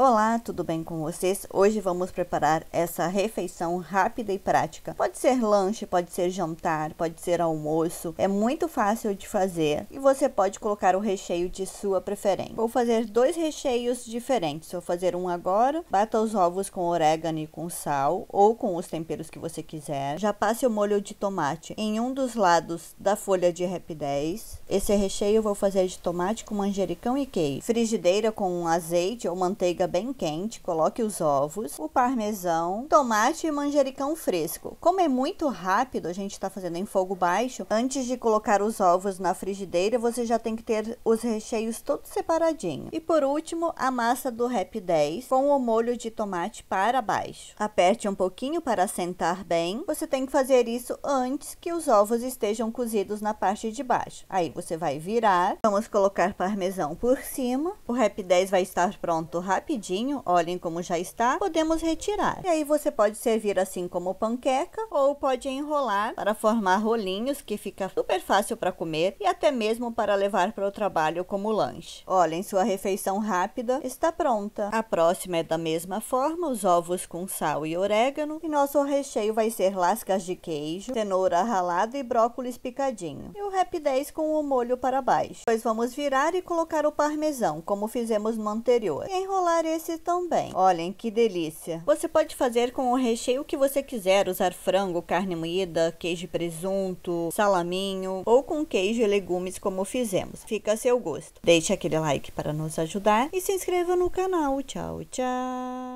Olá, tudo bem com vocês? Hoje vamos preparar essa refeição rápida e prática. Pode ser lanche, pode ser jantar, pode ser almoço. É muito fácil de fazer e você pode colocar o recheio de sua preferência. Vou fazer dois recheios diferentes. Vou fazer um agora. Bata os ovos com orégano e com sal ou com os temperos que você quiser. Já passe o molho de tomate em um dos lados da folha de rapidez. Esse recheio eu vou fazer de tomate com manjericão e queijo. Frigideira com azeite ou manteiga bem quente, coloque os ovos, o parmesão, tomate e manjericão fresco. Como é muito rápido, a gente está fazendo em fogo baixo, antes de colocar os ovos na frigideira, você já tem que ter os recheios todos separadinho. E por último, a massa do Rap 10 com o molho de tomate para baixo. Aperte um pouquinho para assentar bem. Você tem que fazer isso antes que os ovos estejam cozidos na parte de baixo. Aí você vai virar. Vamos colocar parmesão por cima. O Rap 10 vai estar pronto rapidinho rapidinho, olhem como já está, podemos retirar. E aí você pode servir assim como panqueca ou pode enrolar para formar rolinhos que fica super fácil para comer e até mesmo para levar para o trabalho como lanche. Olhem, sua refeição rápida está pronta. A próxima é da mesma forma, os ovos com sal e orégano e nosso recheio vai ser lascas de queijo, cenoura ralada e brócolis picadinho. E o Rap 10 com o molho para baixo. Depois vamos virar e colocar o parmesão, como fizemos no anterior. E enrolar esse também. Olhem que delícia. Você pode fazer com o recheio que você quiser, usar frango, carne moída, queijo e presunto, salaminho ou com queijo e legumes como fizemos. Fica a seu gosto. Deixe aquele like para nos ajudar e se inscreva no canal. Tchau, tchau.